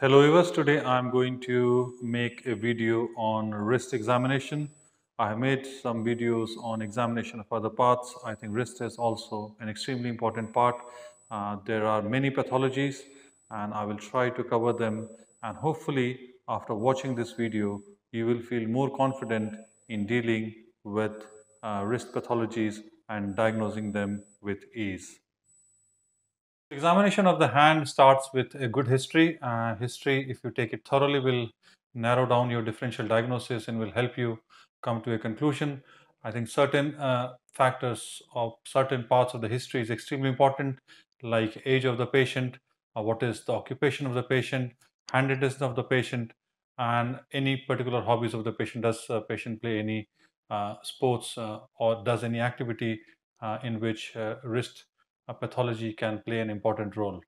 Hello viewers, today I'm going to make a video on wrist examination. I have made some videos on examination of other parts. I think wrist is also an extremely important part. Uh, there are many pathologies and I will try to cover them and hopefully after watching this video you will feel more confident in dealing with uh, wrist pathologies and diagnosing them with ease. Examination of the hand starts with a good history. Uh, history, if you take it thoroughly, will narrow down your differential diagnosis and will help you come to a conclusion. I think certain uh, factors of certain parts of the history is extremely important, like age of the patient, uh, what is the occupation of the patient, handedness of the patient, and any particular hobbies of the patient. Does the patient play any uh, sports uh, or does any activity uh, in which wrist? pathology can play an important role.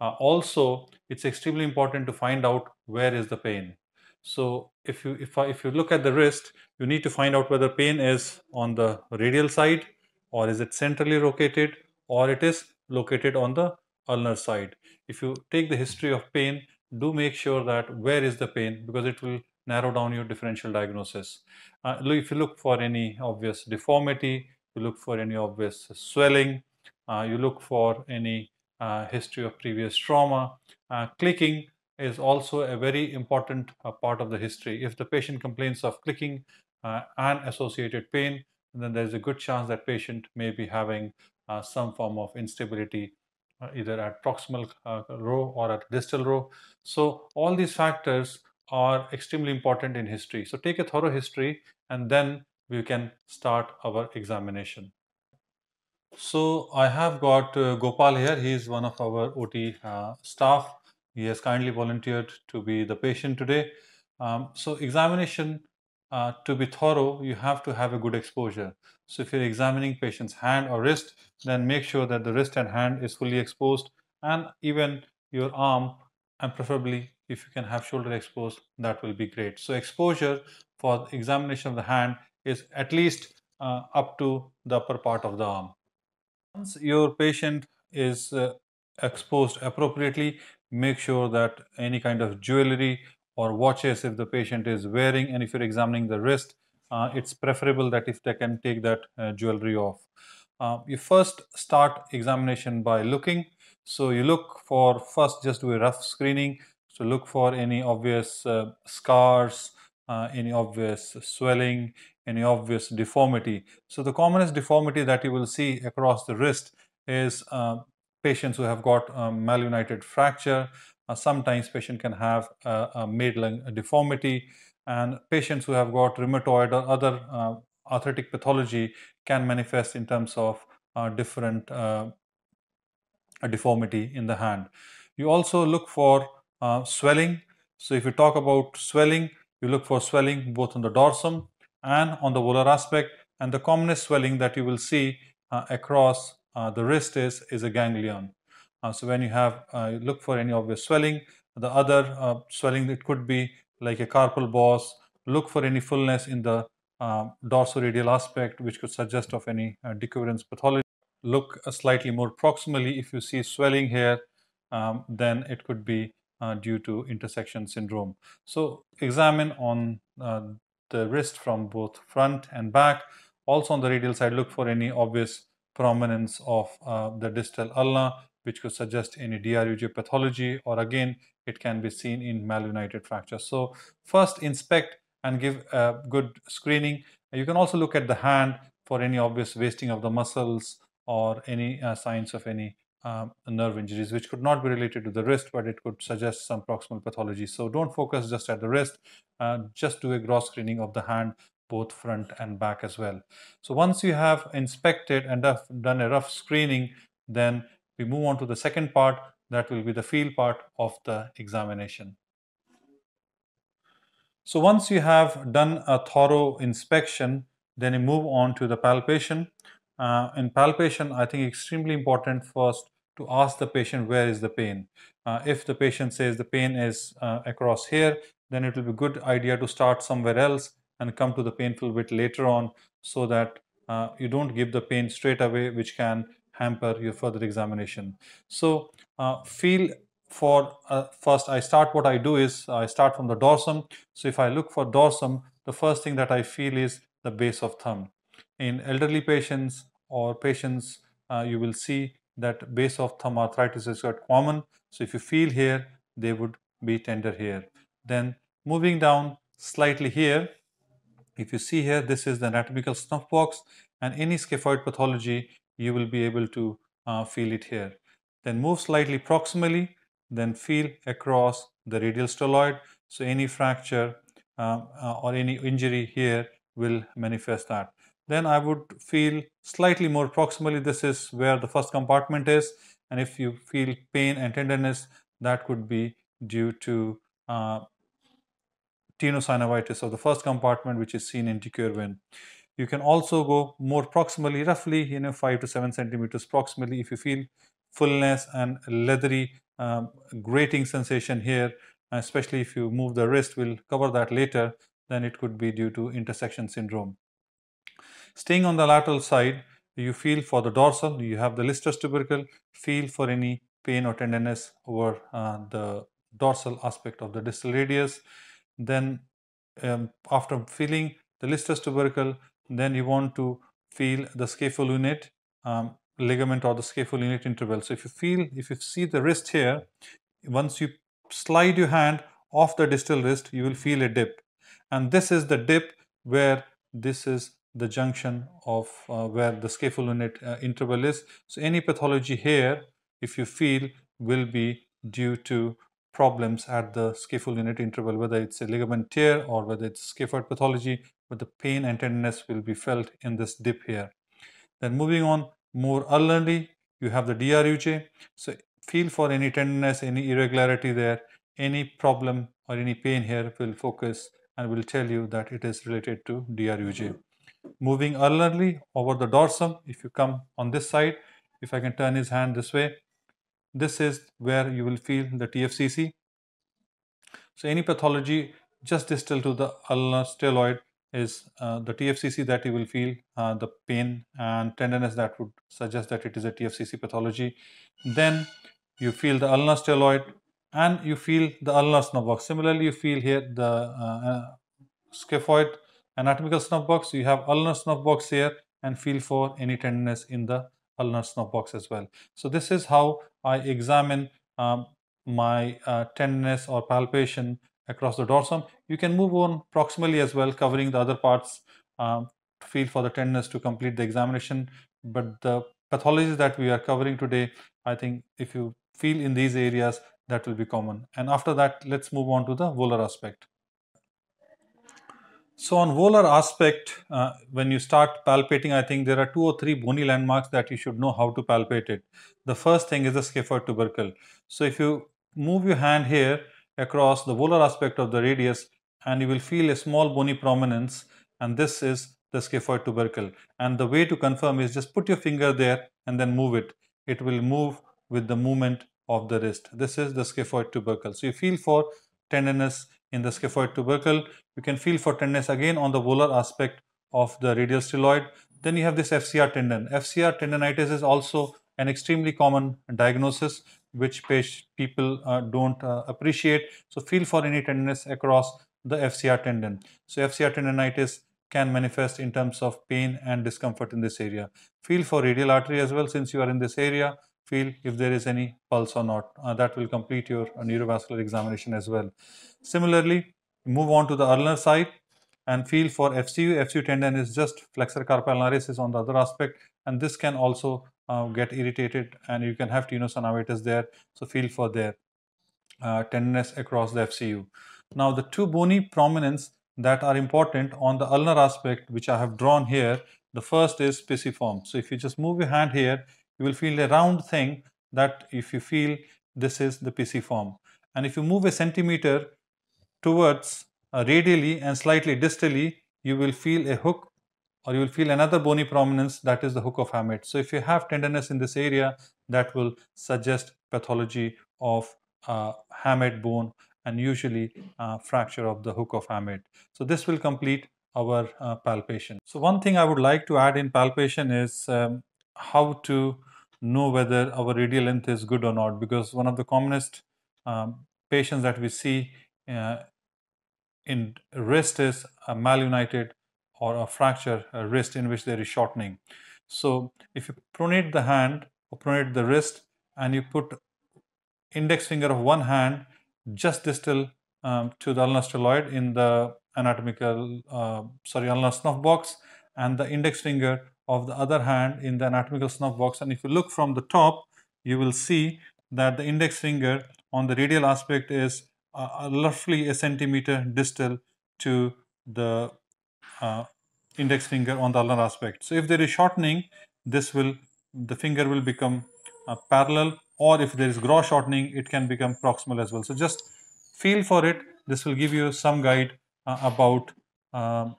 Uh, also, it's extremely important to find out where is the pain. So if you if if you look at the wrist, you need to find out whether pain is on the radial side, or is it centrally located, or it is located on the ulnar side. If you take the history of pain, do make sure that where is the pain because it will narrow down your differential diagnosis. Uh, if you look for any obvious deformity, you look for any obvious swelling, uh, you look for any uh, history of previous trauma. Uh, clicking is also a very important part of the history. If the patient complains of clicking and associated pain, then there's a good chance that patient may be having some form of instability either at proximal uh, row or at distal row. So all these factors are extremely important in history. So take a thorough history and then we can start our examination. So, I have got uh, Gopal here, he is one of our OT uh, staff. He has kindly volunteered to be the patient today. Um, so, examination uh, to be thorough, you have to have a good exposure. So, if you are examining patient's hand or wrist, then make sure that the wrist and hand is fully exposed and even your arm and preferably if you can have shoulder exposed, that will be great. So, exposure for examination of the hand is at least uh, up to the upper part of the arm. Once your patient is uh, exposed appropriately, make sure that any kind of jewelry or watches, if the patient is wearing, and if you're examining the wrist, uh, it's preferable that if they can take that uh, jewelry off. Uh, you first start examination by looking. So you look for first just do a rough screening. So look for any obvious uh, scars, uh, any obvious swelling, any obvious deformity. So the commonest deformity that you will see across the wrist is uh, patients who have got um, malunited fracture. Uh, sometimes patient can have a, a midline deformity and patients who have got rheumatoid or other uh, arthritic pathology can manifest in terms of uh, different uh, deformity in the hand. You also look for swelling. So if you talk about swelling, you look for swelling both on the dorsum and on the volar aspect and the commonest swelling that you will see uh, across uh, the wrist is, is a ganglion. Uh, so when you have, uh, you look for any obvious swelling, the other uh, swelling it could be like a carpal boss, look for any fullness in the uh, dorsoradial aspect which could suggest of any degenerative pathology. Look slightly more proximally if you see swelling here um, then it could be uh, due to intersection syndrome. So examine on uh, the wrist from both front and back. Also on the radial side, look for any obvious prominence of uh, the distal ulna, which could suggest any DRUJ pathology, or again, it can be seen in malunited fracture. So first inspect and give a good screening. You can also look at the hand for any obvious wasting of the muscles or any uh, signs of any um, nerve injuries, which could not be related to the wrist, but it could suggest some proximal pathology. So don't focus just at the wrist, uh, just do a gross screening of the hand, both front and back as well. So once you have inspected and have done a rough screening, then we move on to the second part, that will be the field part of the examination. So once you have done a thorough inspection, then you move on to the palpation. Uh, in palpation, I think extremely important first to ask the patient where is the pain. Uh, if the patient says the pain is uh, across here, then it will be a good idea to start somewhere else and come to the painful bit later on so that uh, you don't give the pain straight away which can hamper your further examination. So uh, feel for uh, first I start what I do is I start from the dorsum. So if I look for dorsum, the first thing that I feel is the base of thumb. In elderly patients or patients, uh, you will see that base of thumb arthritis is quite common. So if you feel here, they would be tender here. Then moving down slightly here, if you see here, this is the anatomical snuff box and any scaphoid pathology, you will be able to uh, feel it here. Then move slightly proximally, then feel across the radial styloid. So any fracture uh, uh, or any injury here will manifest that then I would feel slightly more proximally this is where the first compartment is and if you feel pain and tenderness that could be due to uh, tenosynovitis of the first compartment which is seen in decurvin. You can also go more proximally roughly you know 5 to 7 centimeters proximally if you feel fullness and leathery um, grating sensation here especially if you move the wrist we'll cover that later then it could be due to intersection syndrome. Staying on the lateral side, you feel for the dorsal, you have the Lister's tubercle, feel for any pain or tenderness over uh, the dorsal aspect of the distal radius. Then um, after feeling the Lister's tubercle, then you want to feel the scapholunate um, ligament or the scapholunate interval. So if you feel, if you see the wrist here, once you slide your hand off the distal wrist, you will feel a dip. And this is the dip where this is the junction of uh, where the scapholunate uh, interval is. So, any pathology here if you feel will be due to problems at the scapholunate interval whether it's a ligament tear or whether it's scaphoid pathology but the pain and tenderness will be felt in this dip here. Then moving on more early you have the DRUJ. So, feel for any tenderness, any irregularity there, any problem or any pain here will focus and will tell you that it is related to DRUJ moving ulnarly over the dorsum. If you come on this side, if I can turn his hand this way, this is where you will feel the TFCC. So any pathology just distal to the ulnar styloid is uh, the TFCC that you will feel uh, the pain and tenderness that would suggest that it is a TFCC pathology. Then you feel the ulnar styloid and you feel the ulnar snow box. Similarly, you feel here the uh, uh scaphoid anatomical snuff box, you have ulnar snuff box here and feel for any tenderness in the ulnar snuff box as well. So this is how I examine um, my uh, tenderness or palpation across the dorsum. You can move on proximally as well, covering the other parts um, to feel for the tenderness to complete the examination. But the pathologies that we are covering today, I think if you feel in these areas, that will be common. And after that, let's move on to the volar aspect. So on volar aspect, uh, when you start palpating, I think there are two or three bony landmarks that you should know how to palpate it. The first thing is the scaphoid tubercle. So if you move your hand here across the volar aspect of the radius and you will feel a small bony prominence and this is the scaphoid tubercle. And the way to confirm is just put your finger there and then move it. It will move with the movement of the wrist. This is the scaphoid tubercle. So you feel for tenderness in the scaphoid tubercle. You can feel for tenderness again on the volar aspect of the radial styloid. Then you have this FCR tendon. FCR tendonitis is also an extremely common diagnosis which people uh, don't uh, appreciate. So feel for any tenderness across the FCR tendon. So FCR tendonitis can manifest in terms of pain and discomfort in this area. Feel for radial artery as well since you are in this area feel if there is any pulse or not. Uh, that will complete your uh, neurovascular examination as well. Similarly, move on to the ulnar side and feel for FCU. FCU tendon is just flexor carpi ulnaris is on the other aspect and this can also uh, get irritated and you can have tenosynovitis there. So feel for their uh, tenderness across the FCU. Now the two bony prominence that are important on the ulnar aspect which I have drawn here, the first is pisiform. So if you just move your hand here, you will feel a round thing that if you feel this is the PC form. And if you move a centimeter towards uh, radially and slightly distally, you will feel a hook or you will feel another bony prominence that is the hook of Hammett. So if you have tenderness in this area, that will suggest pathology of uh, Hammett bone and usually uh, fracture of the hook of Hammett. So this will complete our uh, palpation. So one thing I would like to add in palpation is um, how to know whether our radial length is good or not because one of the commonest um, patients that we see uh, in wrist is a malunited or a fracture a wrist in which there is shortening. So if you pronate the hand or pronate the wrist and you put index finger of one hand just distal um, to the ulnar steloid in the anatomical, uh, sorry, ulnar snuff box and the index finger of the other hand in the anatomical snuff box. And if you look from the top, you will see that the index finger on the radial aspect is uh, roughly a centimeter distal to the uh, index finger on the ulnar aspect. So if there is shortening, this will the finger will become uh, parallel or if there is gross shortening, it can become proximal as well. So just feel for it. This will give you some guide uh, about um,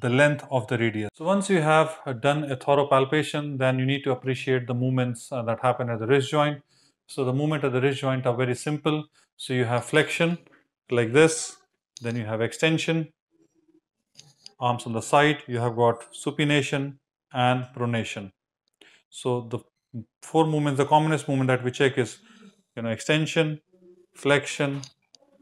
the length of the radius. So once you have uh, done a thorough palpation, then you need to appreciate the movements uh, that happen at the wrist joint. So the movement at the wrist joint are very simple. So you have flexion like this, then you have extension, arms on the side, you have got supination and pronation. So the four movements, the commonest movement that we check is, you know, extension, flexion,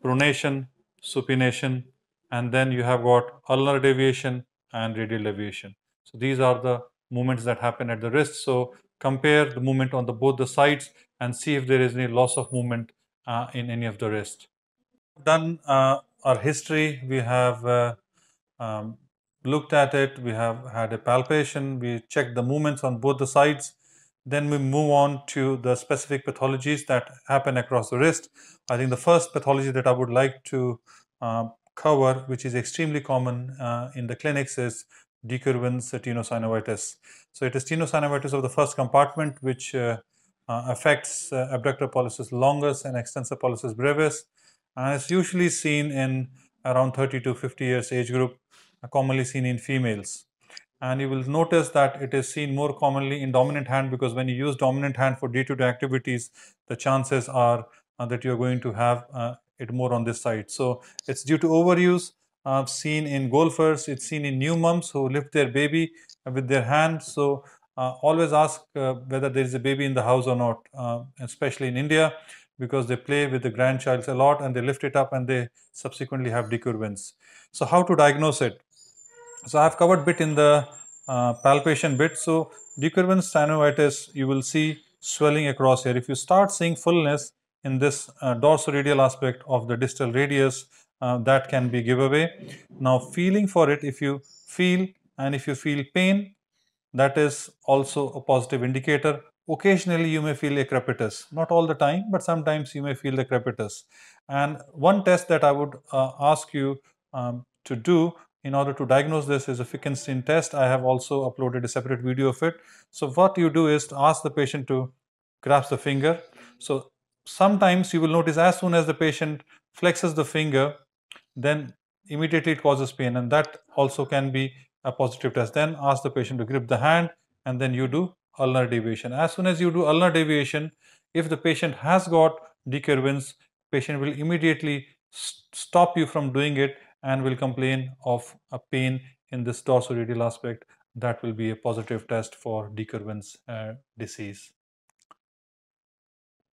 pronation, supination and then you have got ulnar deviation and radial deviation. So these are the movements that happen at the wrist. So compare the movement on the, both the sides and see if there is any loss of movement uh, in any of the wrist. Done uh, our history, we have uh, um, looked at it, we have had a palpation, we checked the movements on both the sides. Then we move on to the specific pathologies that happen across the wrist. I think the first pathology that I would like to uh, cover, which is extremely common uh, in the clinics, is decurvins tenosynovitis. So it is tenosynovitis of the first compartment, which uh, uh affects uh, abductor pollicis longus and extensor pollicis brevis, and it's usually seen in around 30 to 50 years age group, uh, commonly seen in females. And you will notice that it is seen more commonly in dominant hand because when you use dominant hand for day-to-day activities, the chances are that you are going to have uh, it more on this side. So it's due to overuse I've uh, seen in golfers, it's seen in new moms who lift their baby with their hand. So uh, always ask uh, whether there is a baby in the house or not, uh, especially in India because they play with the grandchild a lot and they lift it up and they subsequently have decubitus. So how to diagnose it? So I have covered bit in the uh, palpation bit. So decubitus, synovitis, you will see swelling across here. If you start seeing fullness, in this uh, dorsoradial aspect of the distal radius uh, that can be giveaway. Now feeling for it if you feel and if you feel pain that is also a positive indicator. Occasionally you may feel a crepitus, not all the time but sometimes you may feel the crepitus. And one test that I would uh, ask you um, to do in order to diagnose this is a Fickenstein test. I have also uploaded a separate video of it. So what you do is ask the patient to grasp the finger. So sometimes you will notice as soon as the patient flexes the finger, then immediately it causes pain and that also can be a positive test. Then ask the patient to grip the hand and then you do ulnar deviation. As soon as you do ulnar deviation, if the patient has got decurvents, patient will immediately st stop you from doing it and will complain of a pain in this dorsoradial aspect. That will be a positive test for decurvents uh, disease.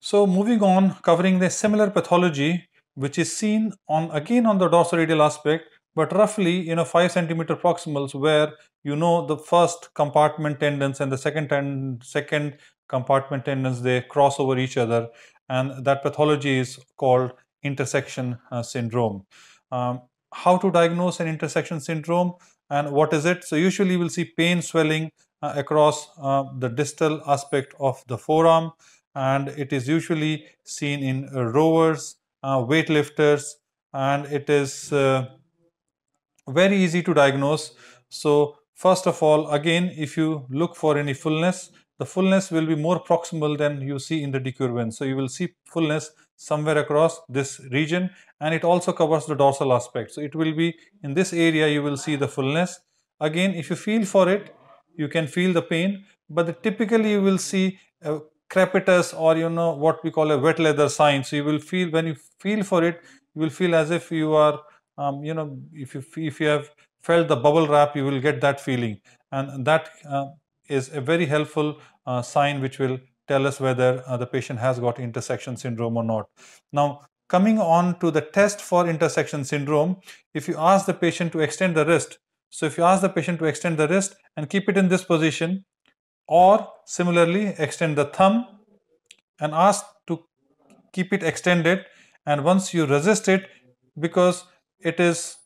So moving on, covering the similar pathology, which is seen on again on the dorsoradial aspect, but roughly in a 5 centimeter proximals where you know the first compartment tendons and the second and second compartment tendons, they cross over each other and that pathology is called intersection uh, syndrome. Um, how to diagnose an intersection syndrome and what is it? So usually we'll see pain swelling uh, across uh, the distal aspect of the forearm and it is usually seen in uh, rowers, uh, weightlifters, and it is uh, very easy to diagnose. So first of all, again, if you look for any fullness, the fullness will be more proximal than you see in the decurvent. So you will see fullness somewhere across this region and it also covers the dorsal aspect. So it will be in this area you will see the fullness. Again, if you feel for it, you can feel the pain, but typically you will see a crepitus or you know what we call a wet leather sign. So you will feel when you feel for it, you will feel as if you are, um, you know, if you if you have felt the bubble wrap, you will get that feeling, and that uh, is a very helpful uh, sign which will tell us whether uh, the patient has got intersection syndrome or not. Now. Coming on to the test for intersection syndrome, if you ask the patient to extend the wrist, so if you ask the patient to extend the wrist and keep it in this position, or similarly extend the thumb and ask to keep it extended and once you resist it because it is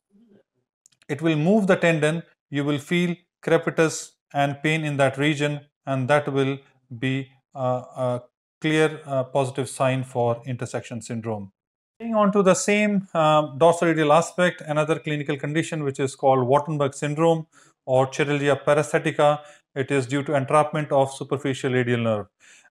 it will move the tendon you will feel crepitus and pain in that region and that will be a, a clear uh, positive sign for intersection syndrome. Moving on to the same um, dorsal dorsolateral aspect, another clinical condition which is called Wattenberg syndrome or Chiralgia parasitica it is due to entrapment of superficial radial nerve.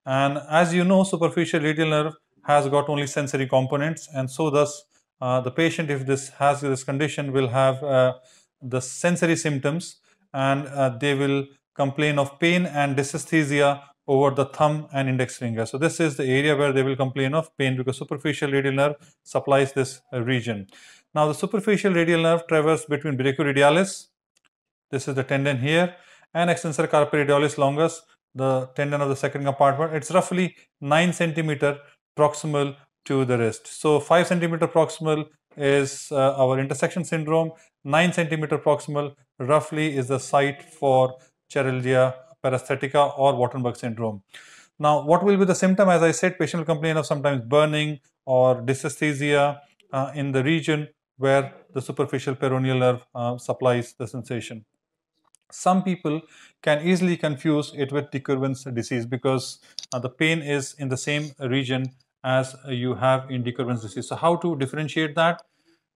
And as you know, superficial radial nerve has got only sensory components. And so thus, uh, the patient, if this has this condition, will have uh, the sensory symptoms and uh, they will complain of pain and dysesthesia over the thumb and index finger. So this is the area where they will complain of pain because superficial radial nerve supplies this uh, region. Now the superficial radial nerve traverses between brachioradialis. This is the tendon here and extensor carpi radialis longus, the tendon of the second compartment. It's roughly 9 centimeter proximal to the wrist. So 5 centimeter proximal is uh, our intersection syndrome. 9 centimeter proximal roughly is the site for Cheryldia parasthetica or Wattenberg syndrome. Now, what will be the symptom? As I said, patient will complain of sometimes burning or dysesthesia uh, in the region where the superficial peroneal nerve uh, supplies the sensation. Some people can easily confuse it with de disease because uh, the pain is in the same region as you have in de disease. So how to differentiate that?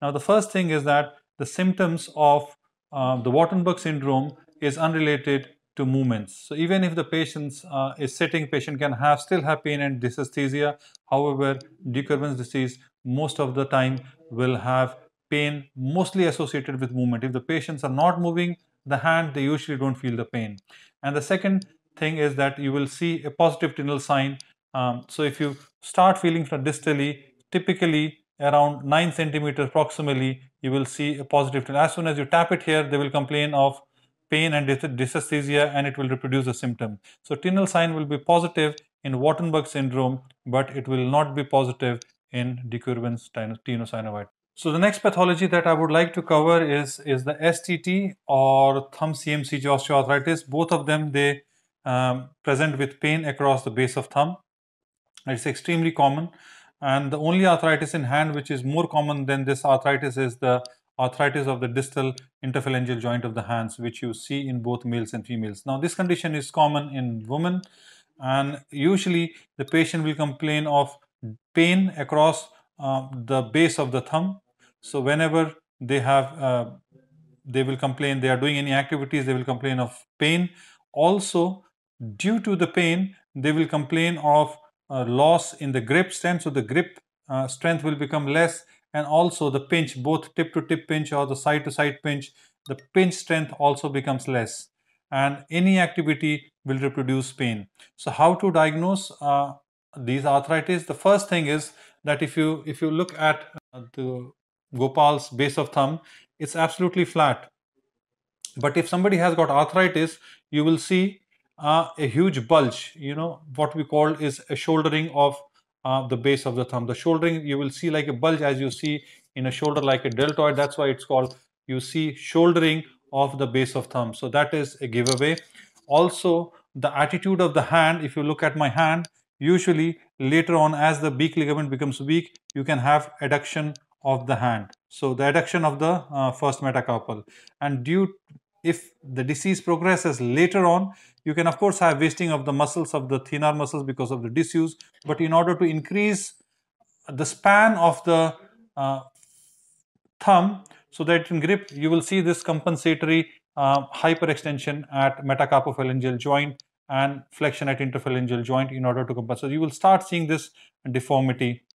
Now the first thing is that the symptoms of uh, the Wartenberg syndrome is unrelated to movements. So even if the patient uh, is sitting, patient can have still have pain and dysesthesia. However, de disease most of the time will have pain mostly associated with movement. If the patients are not moving, the hand, they usually don't feel the pain. And the second thing is that you will see a positive Tinel sign. Um, so if you start feeling from distally, typically around 9 centimeters proximally, you will see a positive Tinel. As soon as you tap it here, they will complain of pain and dysesthesia and it will reproduce the symptom. So Tinel sign will be positive in Wattenberg syndrome, but it will not be positive in decurvance tinnitus synovitis. So the next pathology that I would like to cover is, is the STT or thumb CMC osteoarthritis. Both of them, they um, present with pain across the base of thumb. It's extremely common. And the only arthritis in hand which is more common than this arthritis is the arthritis of the distal interphalangeal joint of the hands, which you see in both males and females. Now, this condition is common in women and usually the patient will complain of pain across uh, the base of the thumb so whenever they have, uh, they will complain, they are doing any activities, they will complain of pain. Also, due to the pain, they will complain of uh, loss in the grip strength. So the grip uh, strength will become less and also the pinch, both tip to tip pinch or the side to side pinch, the pinch strength also becomes less. And any activity will reproduce pain. So how to diagnose uh, these arthritis? The first thing is that if you if you look at uh, the Gopal's base of thumb, it's absolutely flat. But if somebody has got arthritis, you will see uh, a huge bulge, you know, what we call is a shouldering of uh, the base of the thumb. The shouldering, you will see like a bulge as you see in a shoulder like a deltoid. That's why it's called, you see shouldering of the base of thumb. So that is a giveaway. Also, the attitude of the hand, if you look at my hand, usually later on as the beak ligament becomes weak, you can have adduction of the hand. So the adduction of the uh, first metacarpal and due if the disease progresses later on, you can of course have wasting of the muscles of the thinner muscles because of the disuse, but in order to increase the span of the uh, thumb so that in grip you will see this compensatory uh, hyperextension at metacarpophalangeal joint and flexion at interphalangeal joint in order to compensate. So you will start seeing this deformity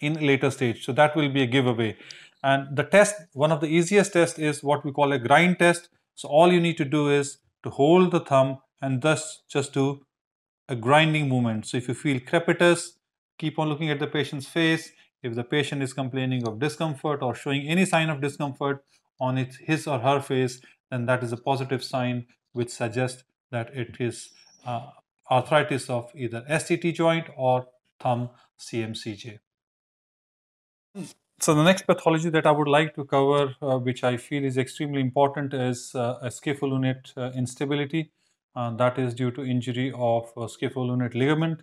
in later stage. So that will be a giveaway. And the test, one of the easiest tests is what we call a grind test. So all you need to do is to hold the thumb and thus just do a grinding movement. So if you feel crepitus, keep on looking at the patient's face. If the patient is complaining of discomfort or showing any sign of discomfort on its, his or her face, then that is a positive sign which suggests that it is uh, arthritis of either STT joint or thumb CMCJ. So the next pathology that I would like to cover, uh, which I feel is extremely important, is uh, scapholunate uh, instability. Uh, that is due to injury of scapholunate ligament.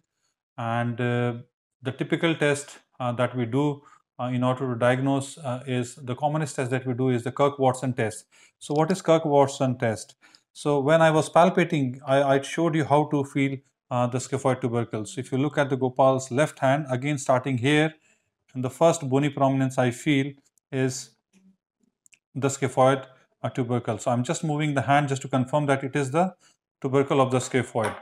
And uh, the typical test uh, that we do in order to diagnose is the commonest test that we do is the Kirk-Watson test. So what is Kirk-Watson test? So when I was palpating, I, I showed you how to feel the scaphoid tubercles. So if you look at the Gopal's left hand, again starting here, and the first bony prominence I feel is the scaphoid tubercle. So I'm just moving the hand just to confirm that it is the tubercle of the scaphoid.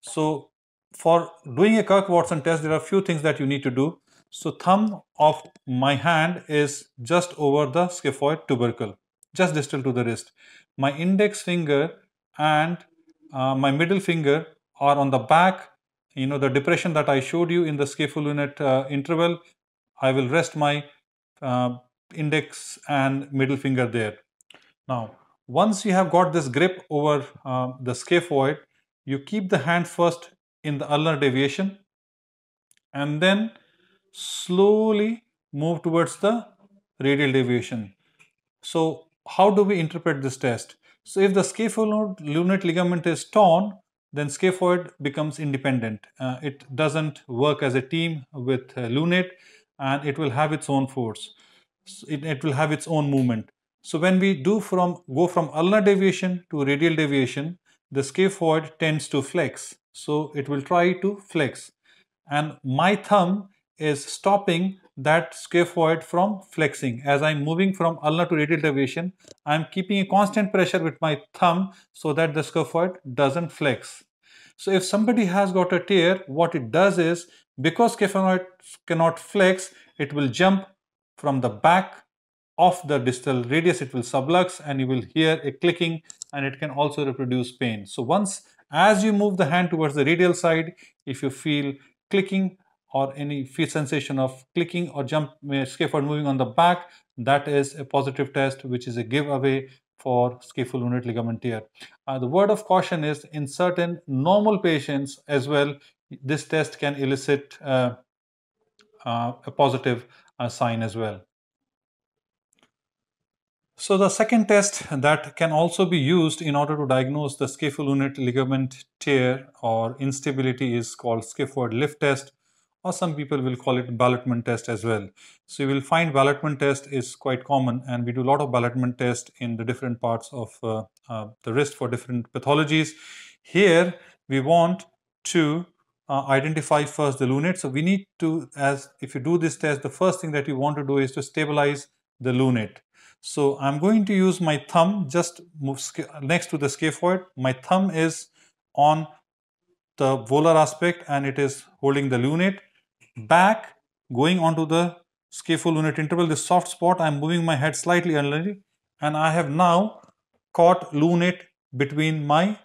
So for doing a Kirk-Watson test, there are few things that you need to do. So thumb of my hand is just over the scaphoid tubercle, just distal to the wrist. My index finger and uh, my middle finger are on the back, you know, the depression that I showed you in the scaphoid uh, interval I will rest my uh, index and middle finger there. Now, once you have got this grip over uh, the scaphoid, you keep the hand first in the ulnar deviation and then slowly move towards the radial deviation. So, how do we interpret this test? So, if the scapholunate ligament is torn, then scaphoid becomes independent. Uh, it doesn't work as a team with uh, lunate and it will have its own force. So it, it will have its own movement. So when we do from go from ulnar deviation to radial deviation, the scaphoid tends to flex. So it will try to flex. And my thumb is stopping that scaphoid from flexing. As I'm moving from ulnar to radial deviation, I'm keeping a constant pressure with my thumb so that the scaphoid doesn't flex. So if somebody has got a tear, what it does is, because caphenoid cannot flex, it will jump from the back of the distal radius, it will sublux and you will hear a clicking and it can also reproduce pain. So once, as you move the hand towards the radial side, if you feel clicking or any feel sensation of clicking or jump scaphoid moving on the back, that is a positive test which is a giveaway for scapholunate ligament tear. Uh, the word of caution is in certain normal patients as well, this test can elicit uh, uh, a positive uh, sign as well. So the second test that can also be used in order to diagnose the scapholunate ligament tear or instability is called scaphoid lift test or some people will call it ballotment test as well. So you will find ballotment test is quite common and we do a lot of ballotment test in the different parts of uh, uh, the wrist for different pathologies. Here we want to uh, identify first the lunate. So we need to, as if you do this test, the first thing that you want to do is to stabilize the lunate. So I'm going to use my thumb just next to the scaphoid. My thumb is on the volar aspect and it is holding the lunate back, going onto the scaphoid unit interval, this soft spot, I'm moving my head slightly and I have now caught lunate between my,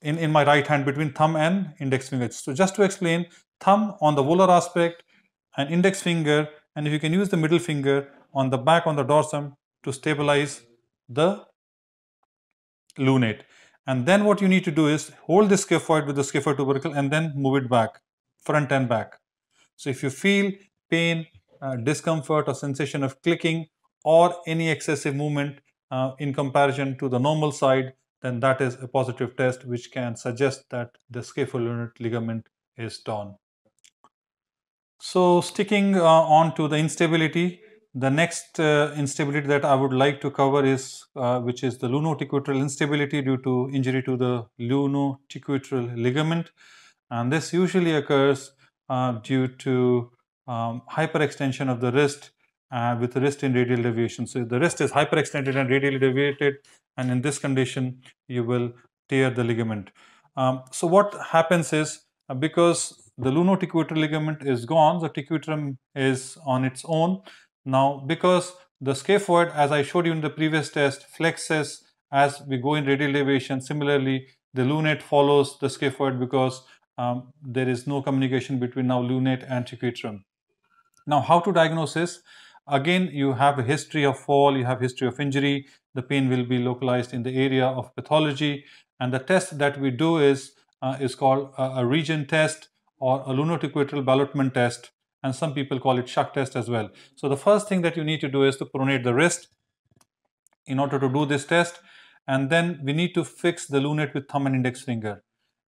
in, in my right hand, between thumb and index finger. So just to explain, thumb on the volar aspect and index finger, and if you can use the middle finger on the back on the dorsum to stabilize the lunate. And then what you need to do is hold the scaphoid with the scaphoid tubercle and then move it back front and back. So if you feel pain, uh, discomfort or sensation of clicking or any excessive movement uh, in comparison to the normal side, then that is a positive test which can suggest that the scapholunate ligament is torn. So sticking uh, on to the instability, the next uh, instability that I would like to cover is uh, which is the lunoticuitral instability due to injury to the lunoticuitral ligament. And this usually occurs uh, due to um, hyperextension of the wrist uh, with the wrist in radial deviation. So the wrist is hyperextended and radially deviated, and in this condition, you will tear the ligament. Um, so what happens is uh, because the lunoticular ligament is gone, the ticutum is on its own. Now, because the scaphoid, as I showed you in the previous test, flexes as we go in radial deviation. Similarly, the lunate follows the scaphoid because um, there is no communication between now lunate and triquetrum. Now, how to diagnose this? Again, you have a history of fall, you have history of injury, the pain will be localized in the area of pathology, and the test that we do is, uh, is called a, a, region test or a lunotiquitral ballotment test, and some people call it shock test as well. So the first thing that you need to do is to pronate the wrist in order to do this test, and then we need to fix the lunate with thumb and index finger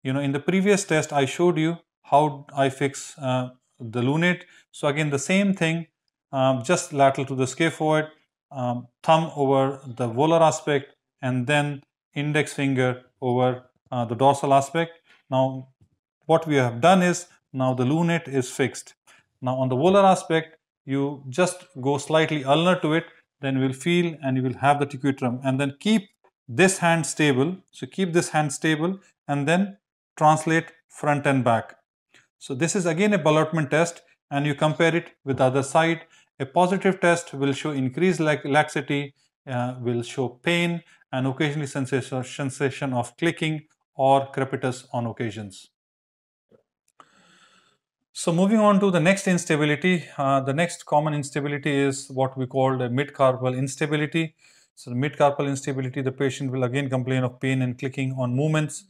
you know in the previous test I showed you how I fix uh, the lunate. So again the same thing um, just lateral to the scaphoid, um, thumb over the volar aspect and then index finger over uh, the dorsal aspect. Now what we have done is now the lunate is fixed. Now on the volar aspect you just go slightly ulnar to it then you will feel and you will have the triquetrum and then keep this hand stable. So keep this hand stable and then translate front and back. So this is again a ballotment test and you compare it with the other side. A positive test will show increased laxity, uh, will show pain and occasionally sensation, sensation of clicking or crepitus on occasions. So moving on to the next instability, uh, the next common instability is what we call the mid-carpal instability. So the mid-carpal instability, the patient will again complain of pain and clicking on movements.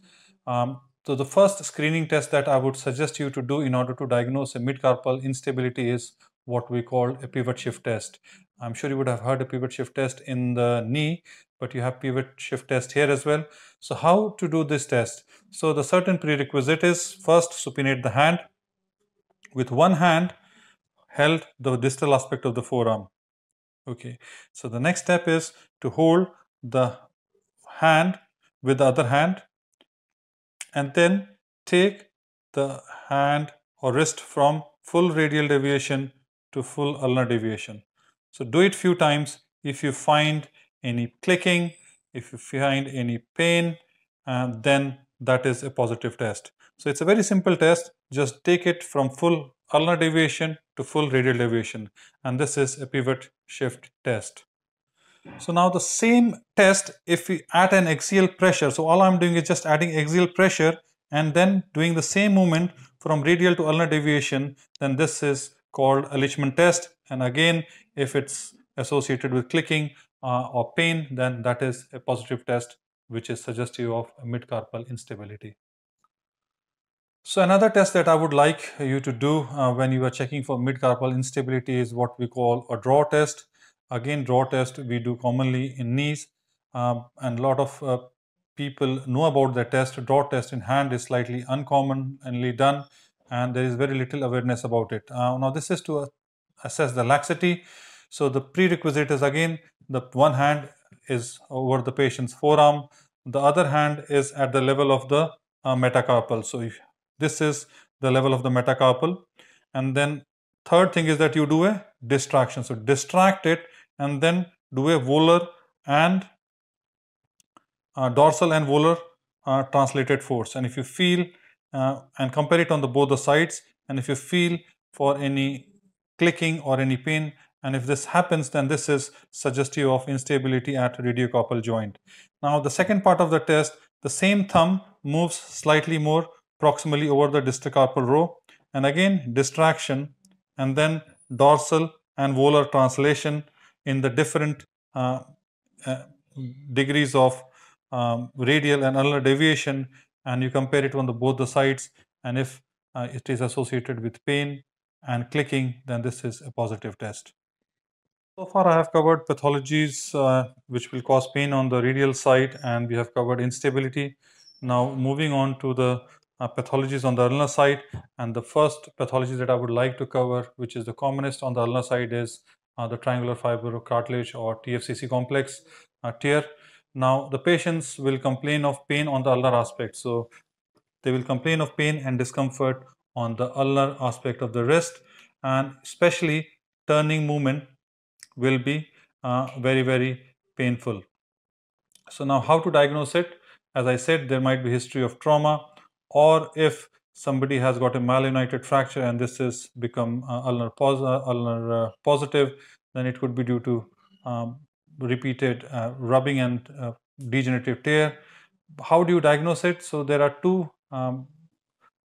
Um, so the first screening test that I would suggest you to do in order to diagnose a mid-carpal instability is what we call a pivot shift test. I'm sure you would have heard a pivot shift test in the knee, but you have pivot shift test here as well. So how to do this test? So the certain prerequisite is first supinate the hand with one hand held the distal aspect of the forearm. Okay, so the next step is to hold the hand with the other hand and then take the hand or wrist from full radial deviation to full ulnar deviation. So do it few times if you find any clicking, if you find any pain, and then that is a positive test. So it's a very simple test. Just take it from full ulnar deviation to full radial deviation. And this is a pivot shift test. So now the same test if we at an axial pressure. So all I'm doing is just adding axial pressure and then doing the same movement from radial to ulnar deviation. Then this is called a Lichman test. And again, if it's associated with clicking uh, or pain, then that is a positive test which is suggestive of midcarpal instability. So another test that I would like you to do uh, when you are checking for midcarpal instability is what we call a draw test. Again, draw test we do commonly in knees um, and a lot of uh, people know about the test. Draw test in hand is slightly uncommonly done and there is very little awareness about it. Uh, now, this is to uh, assess the laxity. So, the prerequisite is again the one hand is over the patient's forearm, the other hand is at the level of the uh, metacarpal. So, if, this is the level of the metacarpal and then third thing is that you do a distraction. So, distract it and then do a volar and uh, dorsal and volar uh, translated force. And if you feel uh, and compare it on the both the sides and if you feel for any clicking or any pain and if this happens then this is suggestive of instability at radiocarpal joint. Now the second part of the test the same thumb moves slightly more proximally over the distocarpal row and again distraction and then dorsal and volar translation in the different uh, uh, degrees of um, radial and ulnar deviation and you compare it on the, both the sides and if uh, it is associated with pain and clicking then this is a positive test. So far I have covered pathologies uh, which will cause pain on the radial side and we have covered instability. Now moving on to the uh, pathologies on the ulnar side and the first pathology that I would like to cover which is the commonest on the ulnar side is uh, the triangular fibrocartilage or TFCC complex uh, tear. Now, the patients will complain of pain on the ulnar aspect. So, they will complain of pain and discomfort on the ulnar aspect of the wrist and especially turning movement will be uh, very, very painful. So, now how to diagnose it? As I said, there might be history of trauma or if somebody has got a malunited fracture and this has become uh, ulnar, pos uh, ulnar uh, positive, then it could be due to um, repeated uh, rubbing and uh, degenerative tear. How do you diagnose it? So there are two um,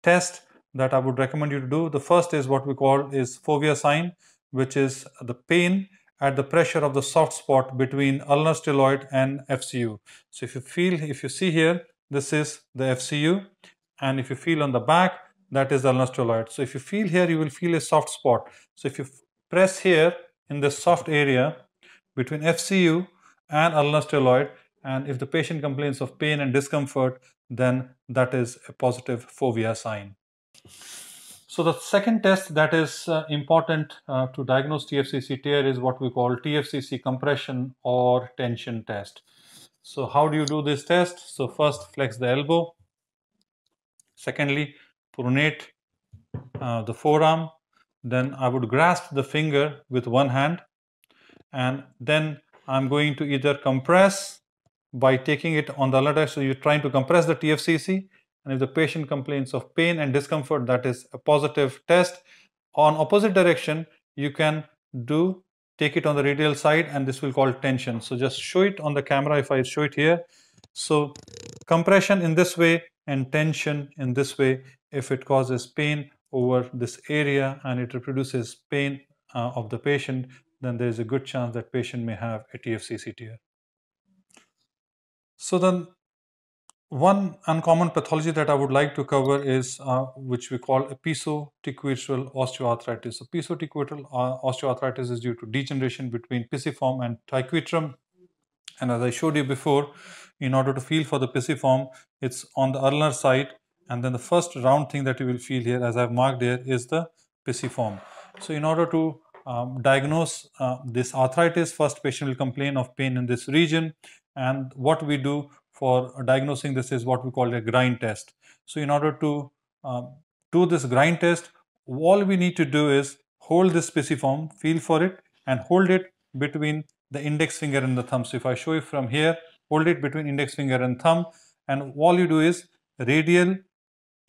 tests that I would recommend you to do. The first is what we call is fovea sign, which is the pain at the pressure of the soft spot between ulnar styloid and FCU. So if you feel, if you see here, this is the FCU and if you feel on the back, that is the ulnosteroid. So if you feel here, you will feel a soft spot. So if you press here in this soft area between FCU and ulnosteroid, and if the patient complains of pain and discomfort, then that is a positive fovea sign. So the second test that is uh, important uh, to diagnose TFCC tear is what we call TFCC compression or tension test. So how do you do this test? So first flex the elbow, Secondly, pronate uh, the forearm. Then I would grasp the finger with one hand and then I'm going to either compress by taking it on the alert. So you're trying to compress the TFCC and if the patient complains of pain and discomfort, that is a positive test. On opposite direction, you can do take it on the radial side and this will call tension. So just show it on the camera if I show it here. So compression in this way and tension in this way if it causes pain over this area and it reproduces pain uh, of the patient then there is a good chance that patient may have a tfc So then one uncommon pathology that I would like to cover is uh, which we call a pisotequitral osteoarthritis. So pisotequitral uh, osteoarthritis is due to degeneration between pisiform and triquetrum and as I showed you before in order to feel for the pisiform, it's on the ulnar side. And then the first round thing that you will feel here, as I've marked here, is the pisiform. So in order to um, diagnose uh, this arthritis, first patient will complain of pain in this region. And what we do for diagnosing this is what we call a grind test. So in order to um, do this grind test, all we need to do is hold this pisiform, feel for it and hold it between the index finger and the thumb. So if I show you from here, hold it between index finger and thumb and all you do is radial,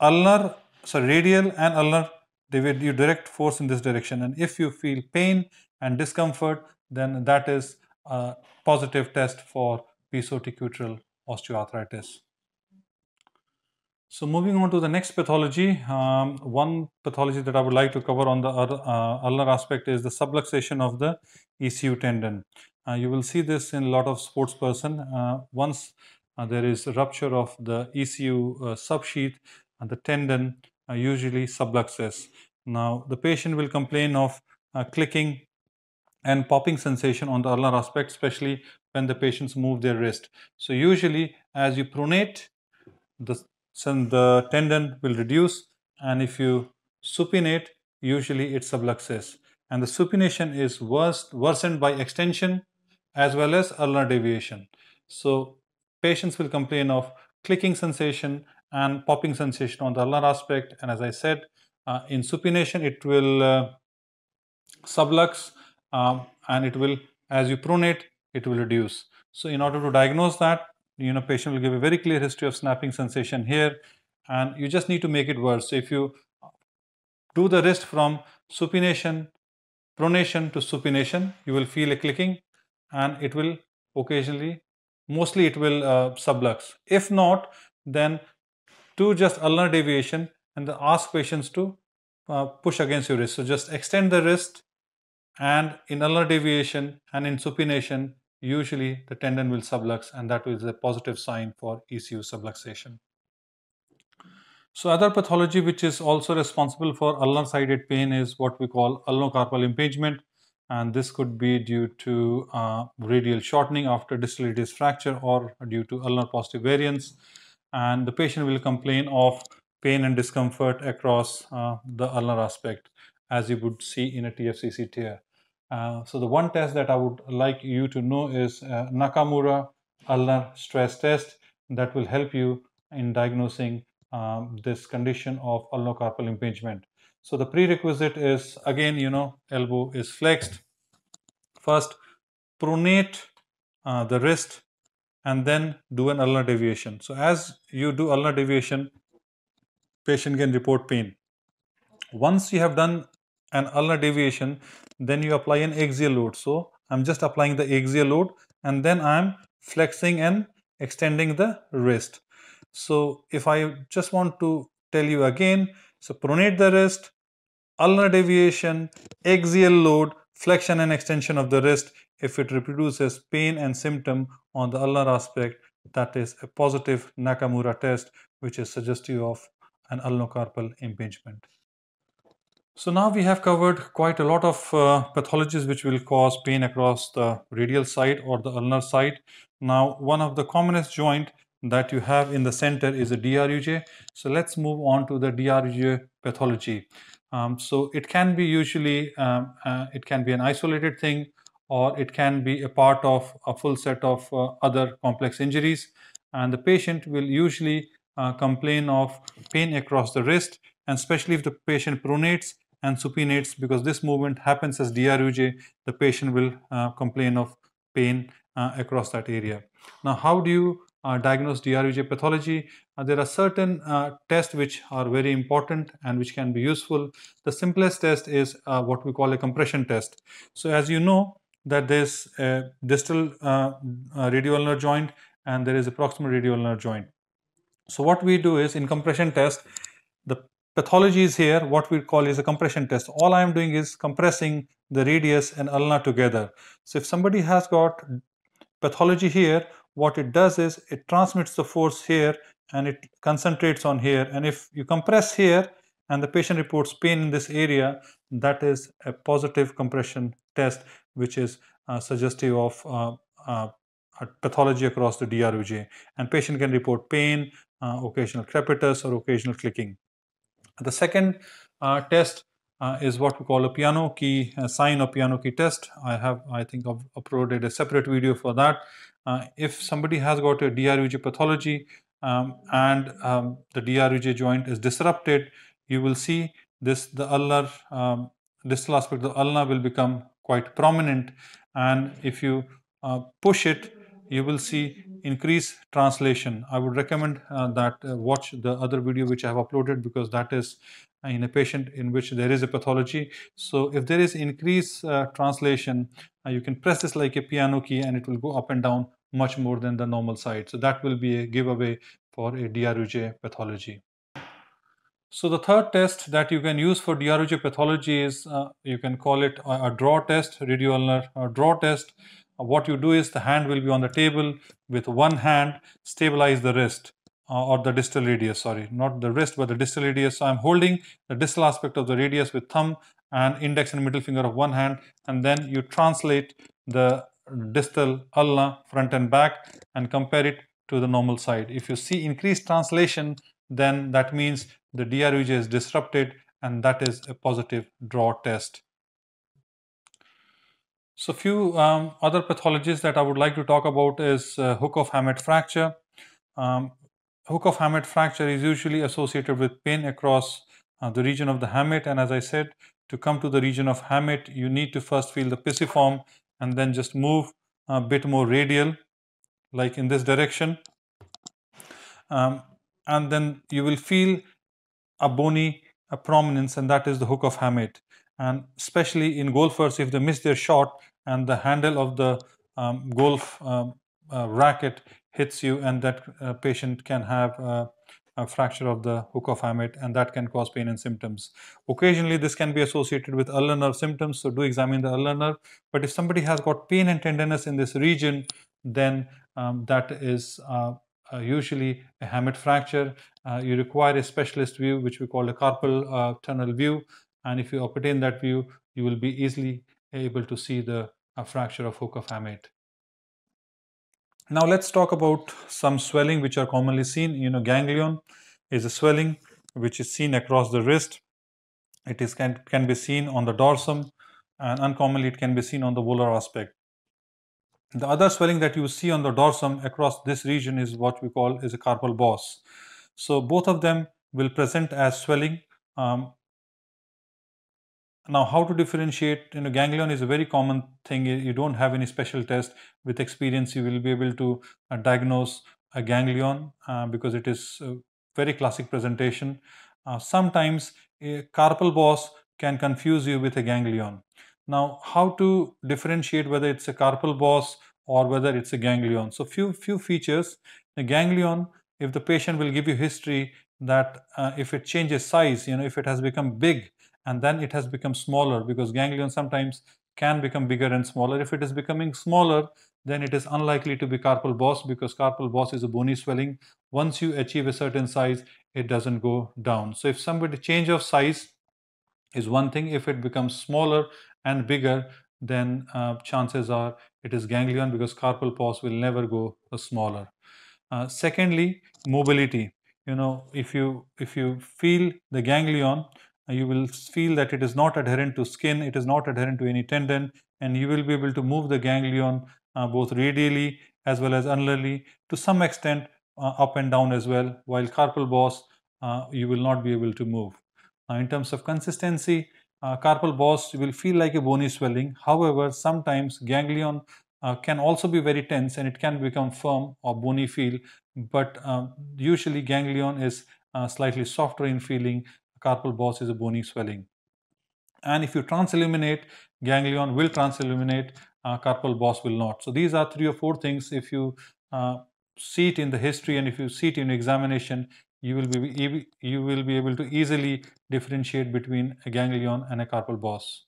ulnar, so radial and ulnar, you direct force in this direction and if you feel pain and discomfort, then that is a positive test for pisoticutural osteoarthritis. So moving on to the next pathology, um, one pathology that I would like to cover on the uh, ulnar aspect is the subluxation of the ECU tendon. Uh, you will see this in a lot of sports person. Uh, once uh, there is rupture of the ECU uh, subsheath, uh, and the tendon usually subluxes. Now the patient will complain of clicking and popping sensation on the ulnar aspect, especially when the patients move their wrist. So usually as you pronate, the so the tendon will reduce and if you supinate usually it subluxes and the supination is worst, worsened by extension as well as ulnar deviation. So patients will complain of clicking sensation and popping sensation on the ulnar aspect and as I said uh, in supination it will uh, sublux um, and it will as you pronate it will reduce. So in order to diagnose that you know, patient will give a very clear history of snapping sensation here and you just need to make it worse. So if you do the wrist from supination, pronation to supination, you will feel a clicking and it will occasionally, mostly it will uh, sublux. If not, then do just ulnar deviation and ask patients to uh, push against your wrist. So just extend the wrist and in ulnar deviation and in supination usually the tendon will sublux and that is a positive sign for ECU subluxation. So other pathology which is also responsible for ulnar-sided pain is what we call ulnocarpal impingement and this could be due to uh, radial shortening after distal radius fracture or due to ulnar positive variance and the patient will complain of pain and discomfort across uh, the ulnar aspect as you would see in a TFCC tear. Uh, so the one test that I would like you to know is uh, Nakamura ulnar stress test that will help you in diagnosing um, this condition of ulnocarpal impingement. So the prerequisite is again, you know, elbow is flexed. First, pronate uh, the wrist and then do an ulnar deviation. So as you do ulnar deviation, patient can report pain. Once you have done an ulnar deviation, then you apply an axial load so i'm just applying the axial load and then i'm flexing and extending the wrist so if i just want to tell you again so pronate the wrist ulnar deviation axial load flexion and extension of the wrist if it reproduces pain and symptom on the ulnar aspect that is a positive Nakamura test which is suggestive of an ulnocarpal impingement. So now we have covered quite a lot of uh, pathologies which will cause pain across the radial side or the ulnar side. Now one of the commonest joint that you have in the center is a DRUJ. So let's move on to the DRUJ pathology. Um, so it can be usually, um, uh, it can be an isolated thing or it can be a part of a full set of uh, other complex injuries. And the patient will usually uh, complain of pain across the wrist and especially if the patient pronates and supinates because this movement happens as DRUJ, the patient will uh, complain of pain uh, across that area. Now, how do you uh, diagnose DRUJ pathology? Uh, there are certain uh, tests which are very important and which can be useful. The simplest test is uh, what we call a compression test. So, as you know that there's a distal uh, joint and there is a proximal radiolnar joint. So, what we do is in compression test, Pathology is here what we call is a compression test. All I am doing is compressing the radius and ulna together. So if somebody has got pathology here, what it does is it transmits the force here and it concentrates on here. And if you compress here and the patient reports pain in this area, that is a positive compression test, which is uh, suggestive of uh, uh, pathology across the DRUJ. And patient can report pain, uh, occasional crepitus or occasional clicking. The second uh, test uh, is what we call a piano key sign or piano key test. I have, I think, I've uploaded a separate video for that. Uh, if somebody has got a DRUJ pathology um, and um, the DRUJ joint is disrupted, you will see this the ulnar um, distal aspect of the ulna will become quite prominent and if you uh, push it you will see mm-hmm. increased translation. I would recommend uh, that uh, watch the other video which I have uploaded because that is uh, in a patient in which there is a pathology. So if there is increased uh, translation, uh, you can press this like a piano key and it will go up and down much more than the normal side. So that will be a giveaway for a DRUJ pathology. So the third test that you can use for DRUJ pathology is, uh, you can call it a, a draw test, radiolunar draw test what you do is the hand will be on the table with one hand stabilize the wrist uh, or the distal radius sorry not the wrist but the distal radius so i'm holding the distal aspect of the radius with thumb and index and middle finger of one hand and then you translate the distal ulna front and back and compare it to the normal side if you see increased translation then that means the DRUJ is disrupted and that is a positive draw test so few um, other pathologies that I would like to talk about is uh, hook of Hammett fracture. Um, hook of Hammett fracture is usually associated with pain across uh, the region of the Hammett and as I said to come to the region of Hammett you need to first feel the pisiform and then just move a bit more radial like in this direction um, and then you will feel a bony a prominence and that is the hook of Hammett and especially in golfers if they miss their shot and the handle of the um, golf um, uh, racket hits you and that uh, patient can have uh, a fracture of the Hammett and that can cause pain and symptoms. Occasionally this can be associated with ulnar nerve symptoms so do examine the ulnar nerve but if somebody has got pain and tenderness in this region then um, that is uh, uh, usually a hamate fracture. Uh, you require a specialist view which we call a carpal tunnel view and if you obtain that view, you will be easily able to see the uh, fracture of hook of hamate. Now let's talk about some swelling which are commonly seen. You know, ganglion is a swelling which is seen across the wrist. It is can, can be seen on the dorsum and uncommonly it can be seen on the volar aspect. The other swelling that you see on the dorsum across this region is what we call is a carpal boss. So both of them will present as swelling um, now, how to differentiate? You know, ganglion is a very common thing. You don't have any special test. With experience, you will be able to uh, diagnose a ganglion uh, because it is a uh, very classic presentation. Uh, sometimes a carpal boss can confuse you with a ganglion. Now, how to differentiate whether it's a carpal boss or whether it's a ganglion? So, few few features. The ganglion, if the patient will give you history that uh, if it changes size, you know, if it has become big, and then it has become smaller because ganglion sometimes can become bigger and smaller. If it is becoming smaller, then it is unlikely to be carpal boss because carpal boss is a bony swelling. Once you achieve a certain size, it doesn't go down. So if somebody change of size is one thing, if it becomes smaller and bigger, then uh, chances are it is ganglion because carpal boss will never go uh, smaller. Uh, secondly, mobility. You know, if you if you feel the ganglion, you will feel that it is not adherent to skin, it is not adherent to any tendon, and you will be able to move the ganglion uh, both radially as well as annularly to some extent uh, up and down as well, while carpal boss uh, you will not be able to move. Now, uh, in terms of consistency, uh, carpal boss will feel like a bony swelling. However, sometimes ganglion uh, can also be very tense and it can become firm or bony feel, but um, usually ganglion is uh, slightly softer in feeling carpal boss is a bony swelling. And if you transilluminate, ganglion will transilluminate, uh, carpal boss will not. So these are three or four things if you uh, see it in the history and if you see it in examination, you will be you will be able to easily differentiate between a ganglion and a carpal boss.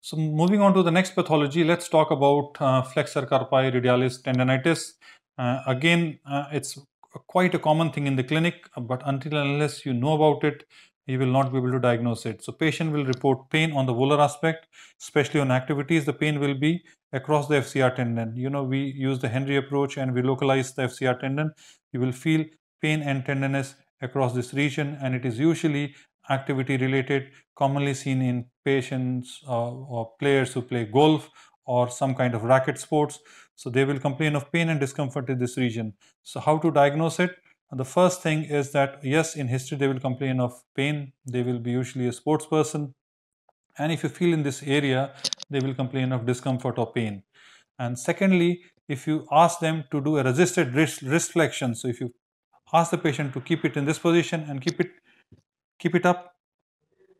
So moving on to the next pathology, let's talk about uh, flexor carpi radialis tendonitis. Uh, again, uh, it's quite a common thing in the clinic, but until unless you know about it, you will not be able to diagnose it. So patient will report pain on the volar aspect, especially on activities. The pain will be across the FCR tendon. You know, we use the Henry approach and we localize the FCR tendon. You will feel pain and tenderness across this region and it is usually activity related, commonly seen in patients uh, or players who play golf or some kind of racket sports. So they will complain of pain and discomfort in this region. So how to diagnose it? the first thing is that yes, in history they will complain of pain. They will be usually a sports person. And if you feel in this area, they will complain of discomfort or pain. And secondly, if you ask them to do a resisted wrist, wrist flexion, so if you ask the patient to keep it in this position and keep it keep it up,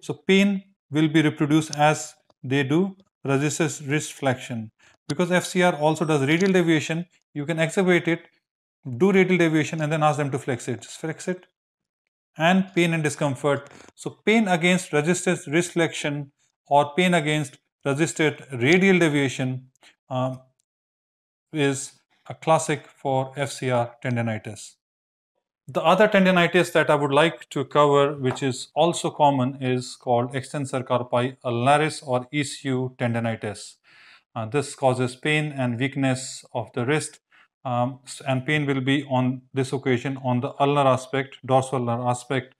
so pain will be reproduced as they do resisted wrist flexion. Because FCR also does radial deviation, you can exacerbate it, do radial deviation and then ask them to flex it. Just flex it. And pain and discomfort. So pain against resistance wrist flexion or pain against resisted radial deviation um, is a classic for FCR tendonitis. The other tendonitis that I would like to cover, which is also common, is called extensor carpi ulnaris or ECU tendonitis. Uh, this causes pain and weakness of the wrist um, and pain will be on this occasion on the ulnar aspect, dorsal ulnar aspect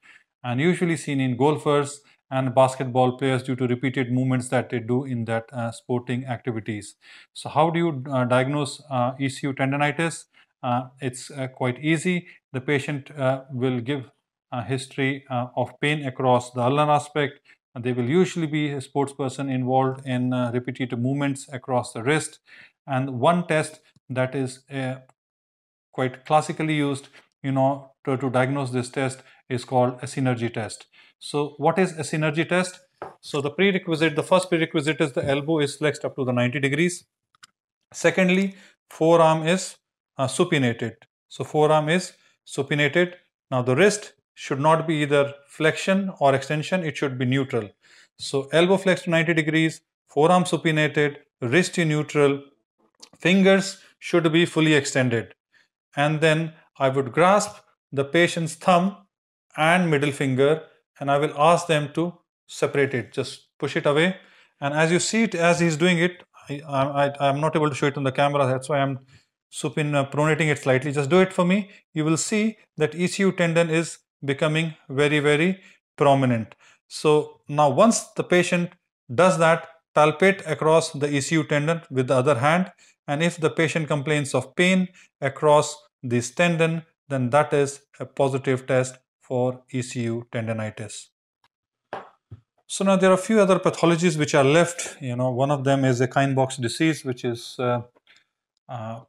and usually seen in golfers and basketball players due to repeated movements that they do in that uh, sporting activities. So how do you uh, diagnose uh, ECU tendonitis? Uh, it's uh, quite easy. The patient will give a history of pain across the ulnar aspect, there will usually be a sports person involved in uh, repetitive movements across the wrist. And one test that is uh, quite classically used, you know, to, to diagnose this test is called a synergy test. So what is a synergy test? So the prerequisite, the first prerequisite is the elbow is flexed up to the 90 degrees. Secondly, forearm is uh, supinated. So forearm is supinated. Now the wrist should not be either flexion or extension, it should be neutral. So elbow flexed to 90 degrees, forearm supinated, wrist in neutral, fingers should be fully extended. And then I would grasp the patient's thumb and middle finger and I will ask them to separate it, just push it away. And as you see it, as he's doing it, I, am not able to show it on the camera, that's why I'm supine uh, pronating it slightly. Just do it for me. You will see that ECU tendon is becoming very, very prominent. So now once the patient does that, palpate across the ECU tendon with the other hand. And if the patient complains of pain across this tendon, then that is a positive test for ECU tendonitis. So now there are a few other pathologies which are left. You know, one of them is a box disease, which is uh, uh,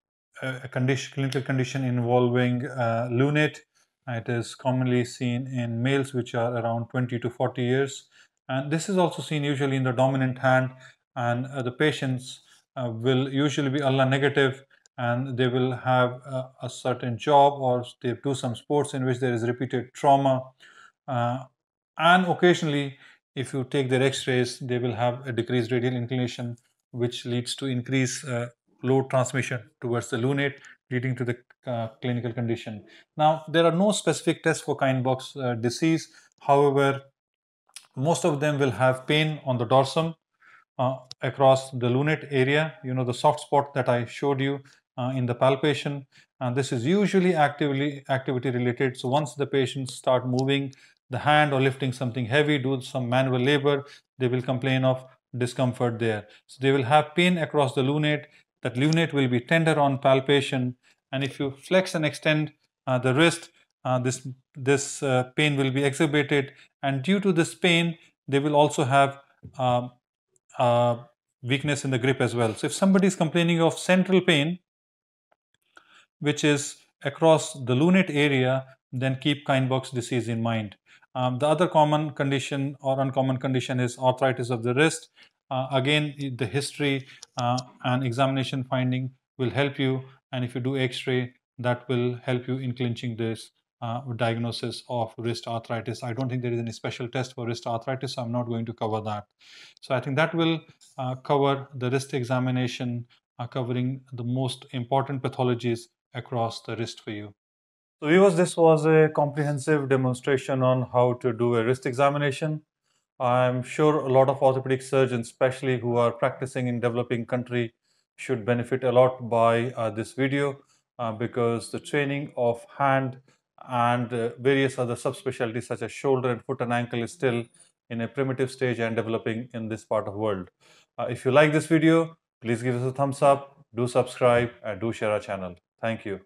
a condition, clinical condition involving uh, lunate it is commonly seen in males which are around 20 to 40 years. And this is also seen usually in the dominant hand and uh, the patients uh, will usually be Allah negative and they will have uh, a certain job or they do some sports in which there is repeated trauma. Uh, and occasionally, if you take their x-rays, they will have a decreased radial inclination which leads to increased uh, load transmission towards the lunate leading to the uh, clinical condition. Now, there are no specific tests for Kindbox uh, disease. However, most of them will have pain on the dorsum uh, across the lunate area, you know, the soft spot that I showed you uh, in the palpation. And uh, this is usually actively activity related. So once the patients start moving the hand or lifting something heavy, do some manual labor, they will complain of discomfort there. So they will have pain across the lunate. That lunate will be tender on palpation and if you flex and extend uh, the wrist, uh, this, this uh, pain will be exhibited. and due to this pain, they will also have um, uh, weakness in the grip as well. So if somebody is complaining of central pain, which is across the lunate area, then keep Kineberg's disease in mind. Um, the other common condition or uncommon condition is arthritis of the wrist. Uh, again, the history uh, and examination finding will help you and if you do x-ray, that will help you in clinching this uh, diagnosis of wrist arthritis. I don't think there is any special test for wrist arthritis, so I'm not going to cover that. So I think that will uh, cover the wrist examination, uh, covering the most important pathologies across the wrist for you. So viewers, this was a comprehensive demonstration on how to do a wrist examination. I'm sure a lot of orthopedic surgeons, especially who are practicing in developing country, should benefit a lot by uh, this video uh, because the training of hand and uh, various other subspecialties such as shoulder and foot and ankle is still in a primitive stage and developing in this part of world. Uh, if you like this video, please give us a thumbs up, do subscribe and do share our channel. Thank you.